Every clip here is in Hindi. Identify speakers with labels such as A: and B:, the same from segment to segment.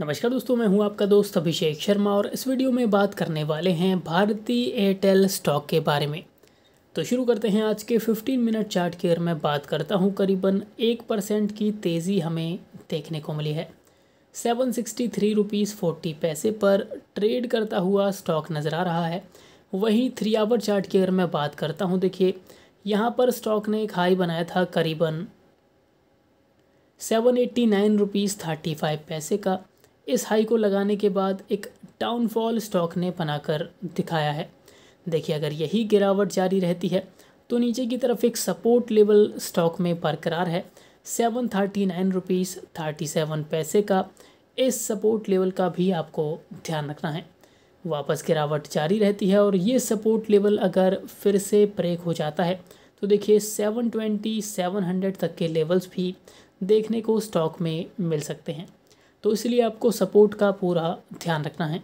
A: नमस्कार दोस्तों मैं हूं आपका दोस्त अभिषेक शर्मा और इस वीडियो में बात करने वाले हैं भारतीय एयरटेल स्टॉक के बारे में तो शुरू करते हैं आज के 15 मिनट चार्ट की अगर मैं बात करता हूं करीबन एक परसेंट की तेज़ी हमें देखने को मिली है seven sixty three rupees forty पैसे पर ट्रेड करता हुआ स्टॉक नज़र आ रहा है वहीं थ्री आवर चार्ट की अगर मैं बात करता हूँ देखिए यहाँ पर स्टॉक ने एक हाई बनाया था करीबन seven eighty nine rupees thirty five पैसे का इस हाई को लगाने के बाद एक डाउनफॉल स्टॉक ने बनाकर दिखाया है देखिए अगर यही गिरावट जारी रहती है तो नीचे की तरफ एक सपोर्ट लेवल स्टॉक में बरकरार है seven thirty nine rupees thirty seven पैसे का इस सपोर्ट लेवल का भी आपको ध्यान रखना है वापस गिरावट जारी रहती है और ये सपोर्ट लेवल अगर फिर से ब्रेक हो जाता है तो देखिए सेवन ट्वेंटी सेवन हंड्रेड तक के लेवल्स भी देखने को स्टॉक में मिल सकते हैं तो इसलिए आपको सपोर्ट का पूरा ध्यान रखना है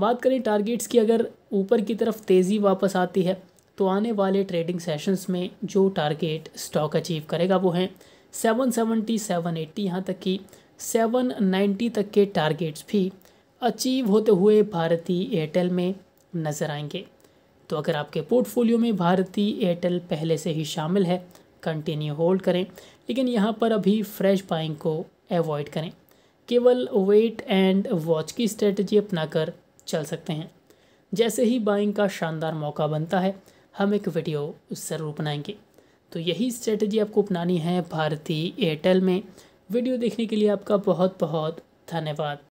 A: बात करें टारगेट्स की अगर ऊपर की तरफ तेज़ी वापस आती है तो आने वाले ट्रेडिंग सेशंस में जो टारगेट स्टॉक अचीव करेगा वो हैं सेवन सेवनटी सेवन एट्टी यहाँ तक कि सेवन नाइन्टी तक के टारगेट्स भी अचीव होते हुए भारतीय एयरटेल में नज़र आएंगे तो अगर आपके पोर्टफोलियो में भारतीय एयरटेल पहले से ही शामिल है कंटिन्यू होल्ड करें लेकिन यहाँ पर अभी फ्रेश बाइंग को अवॉइड करें केवल वेट एंड वॉच की स्ट्रेटजी अपनाकर चल सकते हैं जैसे ही बाइंग का शानदार मौका बनता है हम एक वीडियो ज़रूर बनाएंगे तो यही स्ट्रेटजी आपको अपनानी है भारतीय एयरटेल में वीडियो देखने के लिए आपका बहुत बहुत धन्यवाद